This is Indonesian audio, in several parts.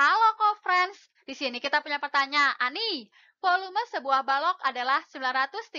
Halo co-friends, di sini kita punya pertanyaan nih. Volume sebuah balok adalah 936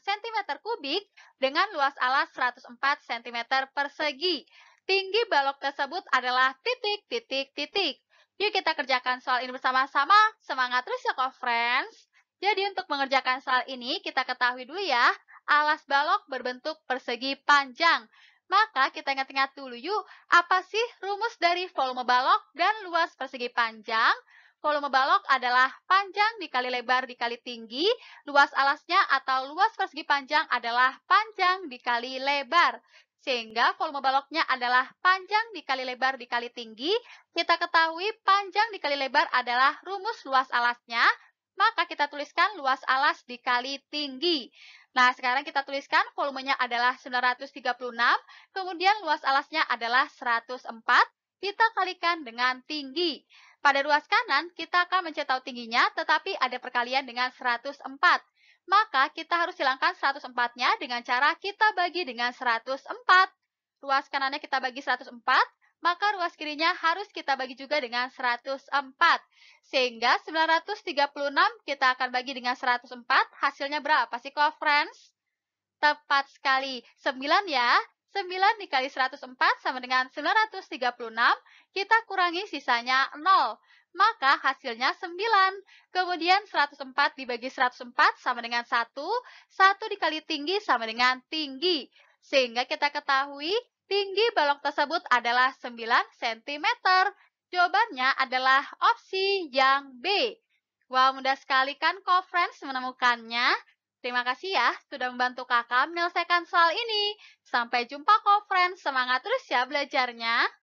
cm kubik dengan luas alas 104 cm persegi. Tinggi balok tersebut adalah titik, titik, titik. Yuk kita kerjakan soal ini bersama-sama. Semangat terus ya co-friends. Jadi untuk mengerjakan soal ini, kita ketahui dulu ya, alas balok berbentuk persegi panjang. Maka kita ingat-ingat dulu yuk, apa sih rumus dari volume balok dan luas persegi panjang? Volume balok adalah panjang dikali lebar dikali tinggi, luas alasnya atau luas persegi panjang adalah panjang dikali lebar. Sehingga volume baloknya adalah panjang dikali lebar dikali tinggi. Kita ketahui panjang dikali lebar adalah rumus luas alasnya, maka kita tuliskan luas alas dikali tinggi. Nah, sekarang kita tuliskan volumenya adalah 936, kemudian luas alasnya adalah 104, kita kalikan dengan tinggi. Pada ruas kanan, kita akan mencetak tingginya, tetapi ada perkalian dengan 104. Maka kita harus hilangkan 104-nya dengan cara kita bagi dengan 104. Ruas kanannya kita bagi 104, maka ruas kirinya harus kita bagi juga dengan 104. Sehingga 936 kita akan bagi dengan 104, hasilnya berapa sih kok friends? Tepat sekali, 9 ya. 9 dikali 104 sama dengan 936, kita kurangi sisanya 0 maka hasilnya 9. Kemudian 104 dibagi 104 sama dengan 1, 1 dikali tinggi sama dengan tinggi. Sehingga kita ketahui Tinggi balok tersebut adalah 9 cm. Jawabannya adalah opsi yang B. Wah, wow, mudah sekali kan kok friends menemukannya. Terima kasih ya sudah membantu kakak menyelesaikan soal ini. Sampai jumpa kok friends, semangat terus ya belajarnya.